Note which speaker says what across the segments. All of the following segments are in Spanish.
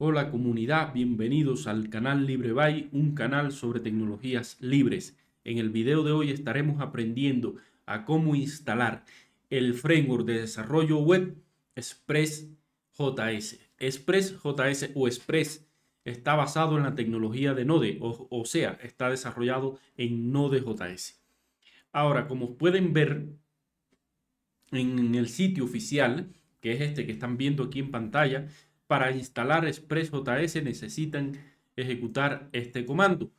Speaker 1: Hola comunidad, bienvenidos al canal LibreBuy, un canal sobre tecnologías libres. En el video de hoy estaremos aprendiendo a cómo instalar el framework de desarrollo web ExpressJS. ExpressJS o Express está basado en la tecnología de Node, o, o sea, está desarrollado en Node.js. Ahora, como pueden ver en el sitio oficial, que es este que están viendo aquí en pantalla, para instalar ExpressJS necesitan ejecutar este comando.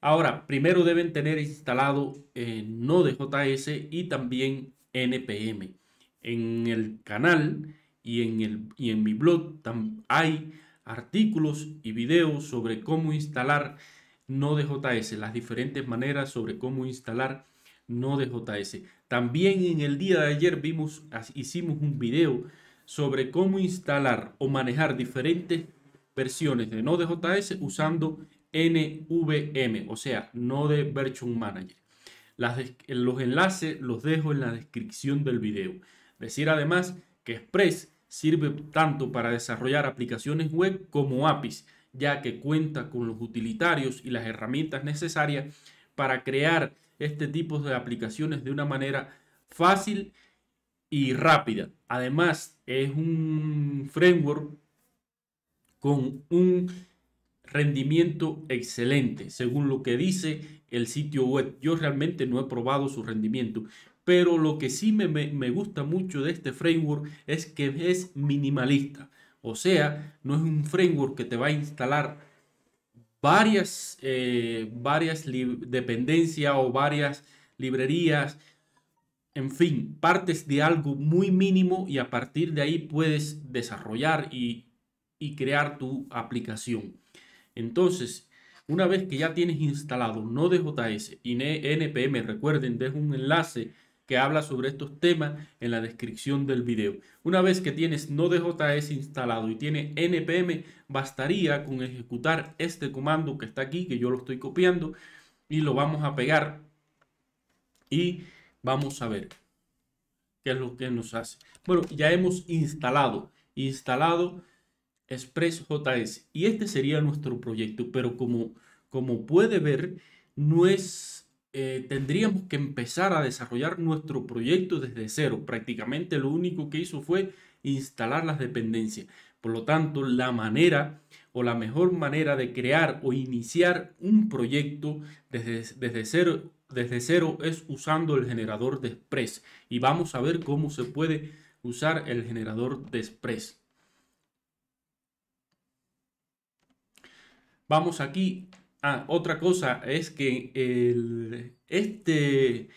Speaker 1: Ahora, primero deben tener instalado Node.js y también NPM. En el canal y en, el, en mi blog hay artículos y videos sobre cómo instalar Node.js, las diferentes maneras sobre cómo instalar Node.js. También en el día de ayer vimos, hicimos un video sobre cómo instalar o manejar diferentes versiones de Node.js usando NVM, o sea, Node Version Manager. los enlaces los dejo en la descripción del video. Decir además que Express sirve tanto para desarrollar aplicaciones web como APIs, ya que cuenta con los utilitarios y las herramientas necesarias para crear este tipo de aplicaciones de una manera fácil y rápida. Además, es un framework con un rendimiento excelente, según lo que dice el sitio web. Yo realmente no he probado su rendimiento, pero lo que sí me, gusta mucho de este framework es que es minimalista. O sea, no es un framework que te va a instalar varias, eh, varias dependencias o varias librerías en fin, partes de algo muy mínimo y a partir de ahí puedes desarrollar y, crear tu aplicación. Entonces, una vez que ya tienes instalado Node.js y NPM, recuerden, dejo un enlace que habla sobre estos temas en la descripción del video. Una vez que tienes Node.js instalado y tiene npm, bastaría con ejecutar este comando que está aquí, que yo lo estoy copiando, y lo vamos a pegar. Y Vamos a ver qué es lo que nos hace. Bueno, ya hemos instalado, instalado js y este sería nuestro proyecto, pero como, como puede ver, no es, eh, tendríamos que empezar a desarrollar nuestro proyecto desde cero. Prácticamente lo único que hizo fue instalar las dependencias. Por lo tanto, la manera o la mejor manera de crear o iniciar un proyecto desde, desde cero desde cero es usando el generador de Express y vamos a ver cómo se puede usar el generador de Express. Vamos aquí. Ah, otra cosa es que este,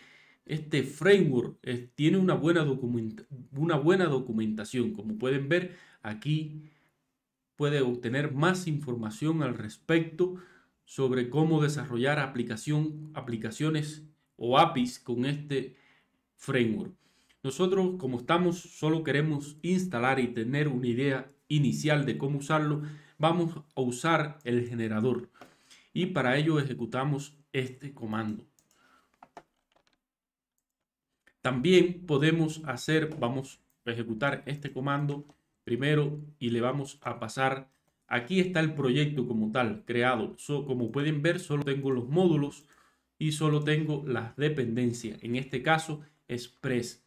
Speaker 1: este framework eh, tiene una buena, una buena documentación. Como pueden ver, aquí puede obtener más información al respecto sobre cómo desarrollar aplicación, aplicaciones o APIs con este framework. Nosotros, como estamos, solo queremos instalar y tener una idea inicial de cómo usarlo, vamos a usar el generador y para ello ejecutamos este comando. También podemos hacer, vamos a ejecutar este comando primero y le vamos a pasar Aquí está el proyecto como tal, creado. como pueden ver, solo tengo los módulos y solo tengo las dependencias. En este caso, Express.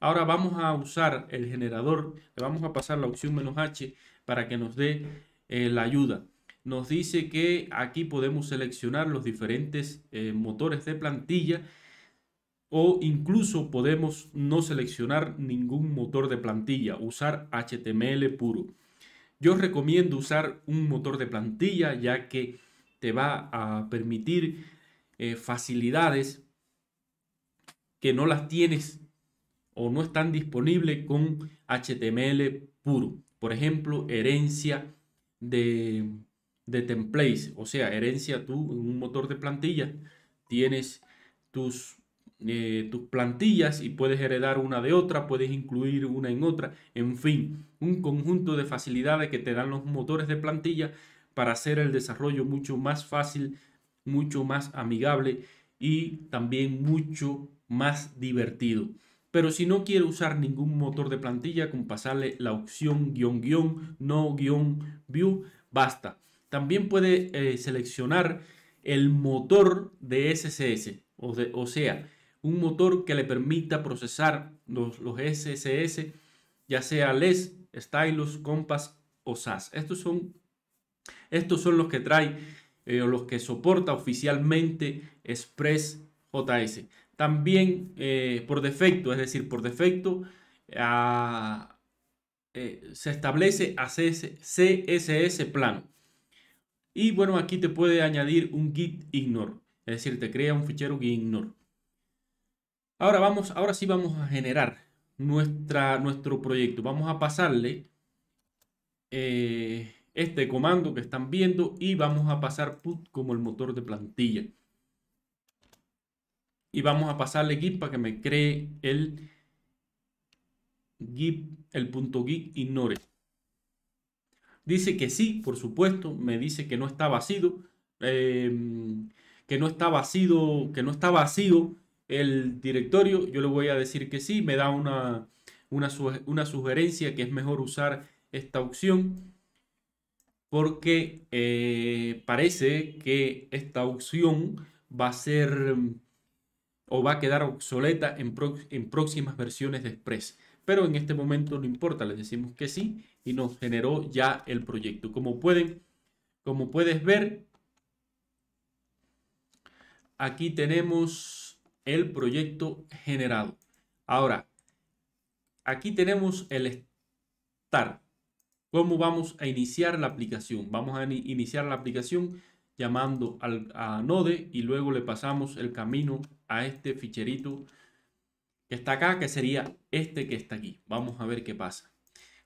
Speaker 1: Ahora vamos a usar el generador. Le vamos a pasar la opción menos H para que nos dé eh, la ayuda. Nos dice que aquí podemos seleccionar los diferentes eh, motores de plantilla o incluso podemos no seleccionar ningún motor de plantilla, usar HTML puro. Yo recomiendo usar un motor de plantilla ya que te va a permitir eh, facilidades que no las tienes o no están disponibles con HTML puro. Por ejemplo, herencia de, de templates. O sea, herencia tú en un motor de plantilla tienes tus eh, tus plantillas y puedes heredar una de otra, puedes incluir una en otra, en fin, un conjunto de facilidades que te dan los motores de plantilla para hacer el desarrollo mucho más fácil, mucho más amigable y también mucho más divertido. Pero si no quieres usar ningún motor de plantilla, con pasarle la opción guión guión, no guión view, basta. También puede eh, seleccionar el motor de SCS, o sea, un motor que le permita procesar los, los SSS, ya sea LES, Stylus, Compass o SAS. Estos son, estos son los que trae eh, o los que soporta oficialmente Express JS También eh, por defecto, es decir, por defecto, eh, se establece a CSS plano. Y bueno, aquí te puede añadir un git ignore, es decir, te crea un fichero git ignore. Ahora vamos, ahora sí vamos a generar nuestro proyecto. Vamos a pasarle eh, este comando que están viendo y vamos a pasar put como el motor de plantilla. Y vamos a pasarle git para que me cree el git, el punto git ignore. Dice que sí, por supuesto, me dice que no está vacío, eh, que no está vacío, que no está vacío el directorio, yo le voy a decir que sí, me da una, una, sugerencia que es mejor usar esta opción porque eh, parece que esta opción va a ser o va a quedar obsoleta en, en próximas versiones de Express. Pero en este momento no importa, les decimos que sí y nos generó ya el proyecto. Como, pueden, como puedes ver, aquí tenemos el proyecto generado. Ahora, aquí tenemos el start. ¿Cómo vamos a iniciar la aplicación? Vamos a iniciar la aplicación llamando al, a Node y luego le pasamos el camino a este ficherito que está acá, que sería este que está aquí. Vamos a ver qué pasa.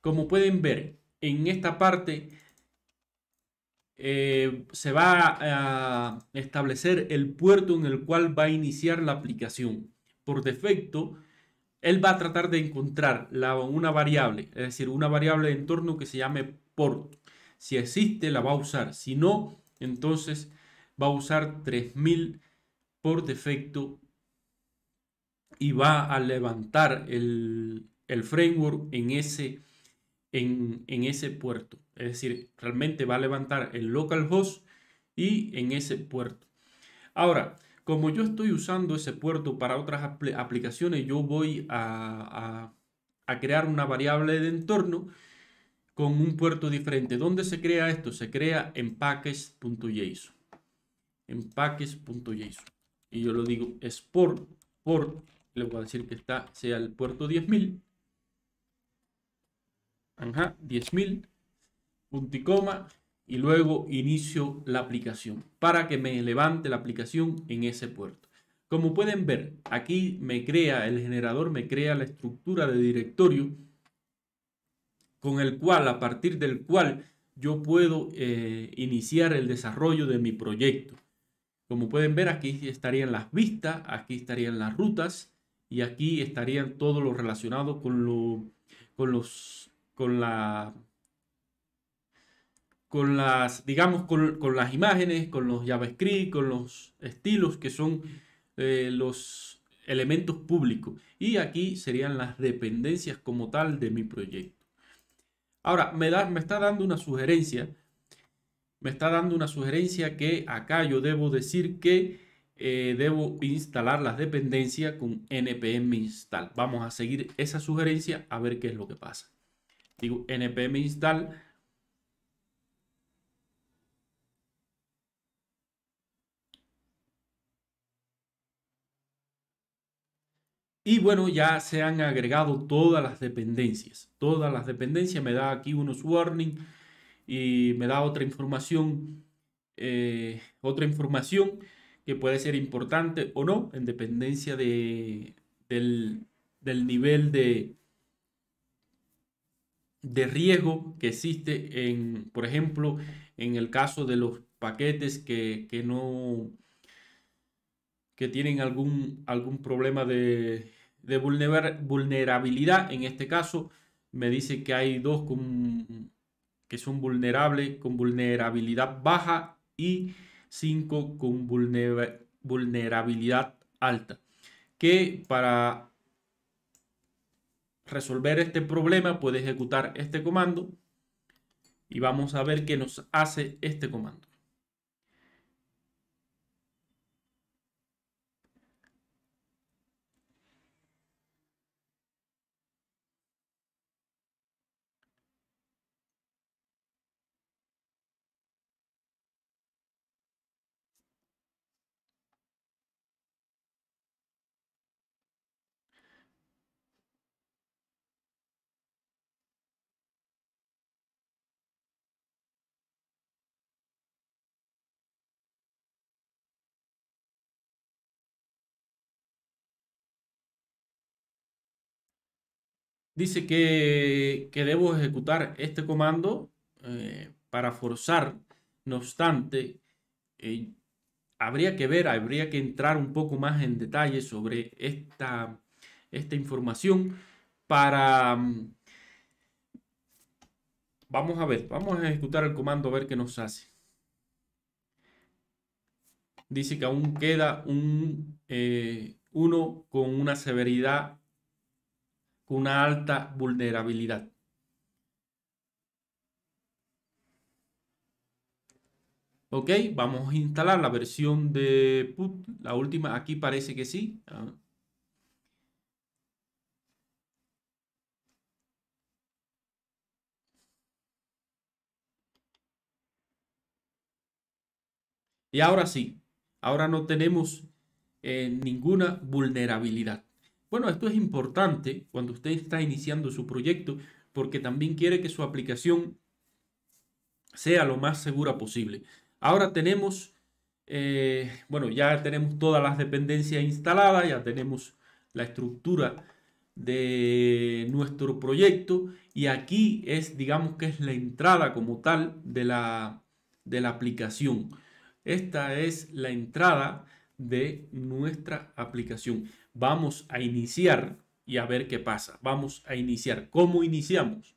Speaker 1: Como pueden ver, en esta parte eh, se va a establecer el puerto en el cual va a iniciar la aplicación. Por defecto, él va a tratar de encontrar la, una variable, es decir, una variable de entorno que se llame port. Si existe, la va a usar. Si no, entonces va a usar 3000 por defecto y va a levantar el, el framework en ese en, ese puerto. Es decir, realmente va a levantar el localhost y en ese puerto. Ahora, como yo estoy usando ese puerto para otras aplicaciones, yo voy a, crear una variable de entorno con un puerto diferente. ¿Dónde se crea esto? Se crea en package.json. En package.json. Y yo lo digo export por, Le voy a decir que está, sea el puerto 10.000 Ajá, 10.000, punto y coma, y luego inicio la aplicación para que me levante la aplicación en ese puerto. Como pueden ver, aquí me crea el generador, me crea la estructura de directorio con el cual, a partir del cual yo puedo eh, iniciar el desarrollo de mi proyecto. Como pueden ver, aquí estarían las vistas, aquí estarían las rutas y aquí estarían todo lo relacionado con los con la con las, digamos, con, las imágenes, con los JavaScript, con los estilos que son eh, los elementos públicos. Y aquí serían las dependencias como tal de mi proyecto. Ahora, me, da, me está dando una sugerencia. Me está dando una sugerencia que acá yo debo decir que eh, debo instalar las dependencias con npm install. Vamos a seguir esa sugerencia a ver qué es lo que pasa digo npm install Y bueno, ya se han agregado todas las dependencias. Todas las dependencias. Me da aquí unos warnings y me da otra información. Eh, otra información que puede ser importante o no en dependencia de, del, del nivel de, de riesgo que existe en, por ejemplo, en el caso de los paquetes que, que no que tienen algún, algún problema de, de vulnerabilidad. En este caso, me dice que hay dos con, que son vulnerables con vulnerabilidad baja y cinco con vulnerabilidad alta. Que para resolver este problema puede ejecutar este comando y vamos a ver qué nos hace este comando. dice que, debo ejecutar este comando eh, para forzar. No obstante, eh, habría que ver, habría que entrar un poco más en detalle sobre esta, esta información para... Mm, vamos a ver, vamos a ejecutar el comando a ver qué nos hace. Dice que aún queda un eh, uno con una severidad con una alta vulnerabilidad. Ok, vamos a instalar la versión de put, la última, aquí parece que sí. Ah. Y ahora sí, ahora no tenemos eh, ninguna vulnerabilidad. Bueno, esto es importante cuando usted está iniciando su proyecto porque también quiere que su aplicación sea lo más segura posible. Ahora tenemos, eh, bueno, ya tenemos todas las dependencias instaladas, ya tenemos la estructura de nuestro proyecto y aquí es, digamos que es la entrada como tal de de la aplicación. Esta es la entrada de nuestra aplicación. Vamos a iniciar y a ver qué pasa. Vamos a iniciar. ¿Cómo iniciamos?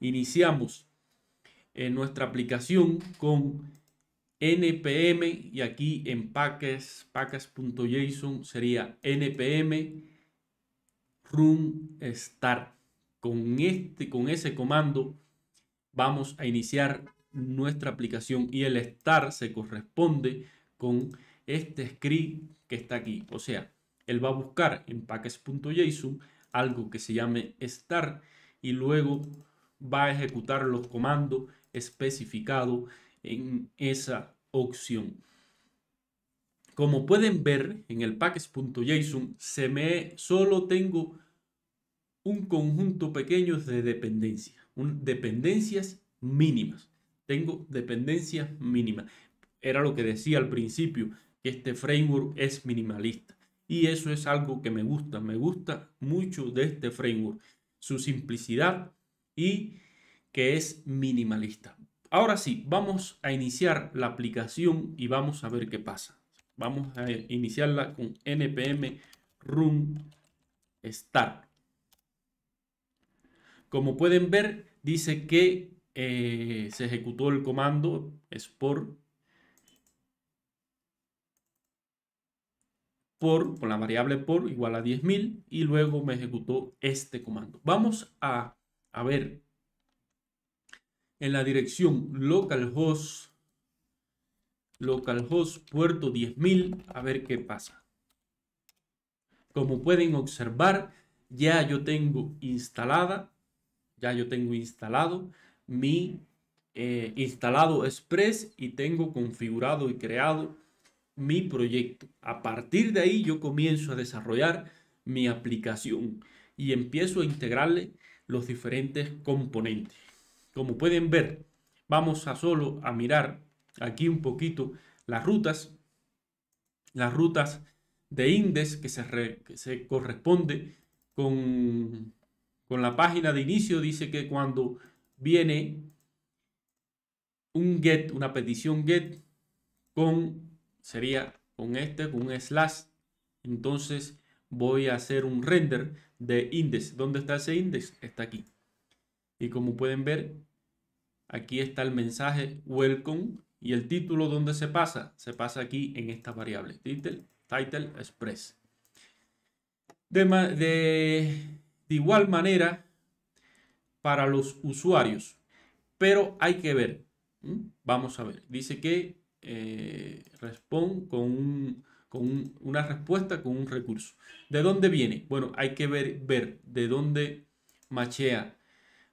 Speaker 1: Iniciamos en eh, nuestra aplicación con npm y aquí en punto sería npm run start. Con, este, con ese comando vamos a iniciar nuestra aplicación y el start se corresponde con este script que está aquí. O sea, él va a buscar en packs.json algo que se llame start y luego va a ejecutar los comandos especificados en esa opción. Como pueden ver en el packs.json, se me solo tengo un conjunto pequeño de dependencias, dependencias mínimas. Tengo dependencias mínimas. Era lo que decía al principio, que este framework es minimalista. Y eso es algo que me gusta, me gusta mucho de este framework, su simplicidad y que es minimalista. Ahora sí, vamos a iniciar la aplicación y vamos a ver qué pasa. Vamos a iniciarla con npm run start. Como pueden ver, dice que eh, se ejecutó el comando export por, con la variable por igual a 10.000 y luego me ejecutó este comando. Vamos a, ver en la dirección localhost, localhost puerto 10.000, a ver qué pasa. Como pueden observar, ya yo tengo instalada, ya yo tengo instalado mi eh, instalado Express y tengo configurado y creado mi proyecto. A partir de ahí yo comienzo a desarrollar mi aplicación y empiezo a integrarle los diferentes componentes. Como pueden ver, vamos a solo a mirar aquí un poquito las rutas, las rutas de index que se, corresponde con, con la página de inicio. Dice que cuando viene un get, una petición get con sería con este, con un slash. Entonces voy a hacer un render de index. ¿Dónde está ese index? Está aquí. Y como pueden ver, aquí está el mensaje welcome y el título ¿dónde se pasa? Se pasa aquí en esta variable, title, title express. de igual manera, para los usuarios, pero hay que ver. Vamos a ver. Dice que eh, respond con, una respuesta, con un recurso. ¿De dónde viene? Bueno, hay que ver, ver de dónde machea.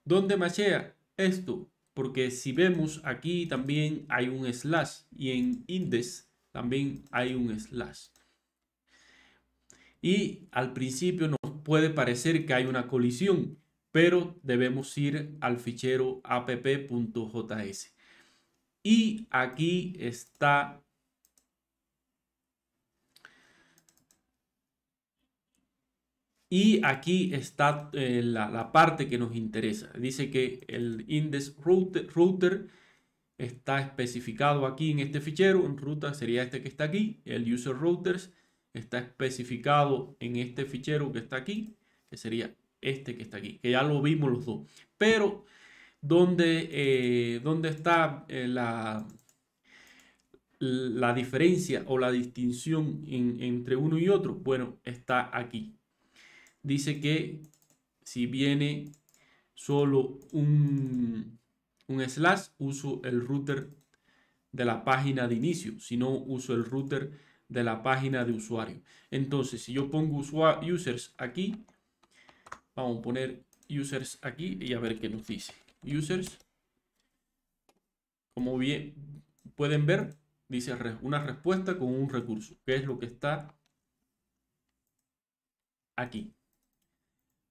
Speaker 1: ¿Dónde machea? Esto, porque si vemos aquí también hay un slash y en index también hay un slash. Y al principio nos puede parecer que hay una colisión, pero debemos ir al fichero app.js. Y aquí está Y aquí está eh, la, parte que nos interesa. Dice que el index router, router, está especificado aquí en este fichero. En ruta sería este que está aquí. El user routers está especificado en este fichero que está aquí, que sería este que está aquí, que ya lo vimos los dos. Pero eh, dónde, está eh, la, la diferencia o la distinción entre uno y otro. Bueno, está aquí. Dice que si viene solo un, un slash, uso el router de la página de inicio, si no uso el router de la página de usuario. Entonces, si yo pongo users aquí, vamos a poner users aquí y a ver qué nos dice users. Como bien pueden ver, dice una respuesta con un recurso, que es lo que está aquí.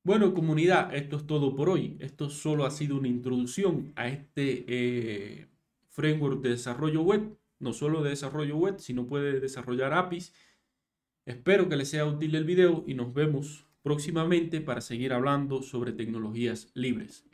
Speaker 1: Bueno, comunidad, esto es todo por hoy. Esto solo ha sido una introducción a este eh, framework de desarrollo web. No solo de desarrollo web, sino puede desarrollar APIs. Espero que les sea útil el video y nos vemos próximamente para seguir hablando sobre tecnologías libres.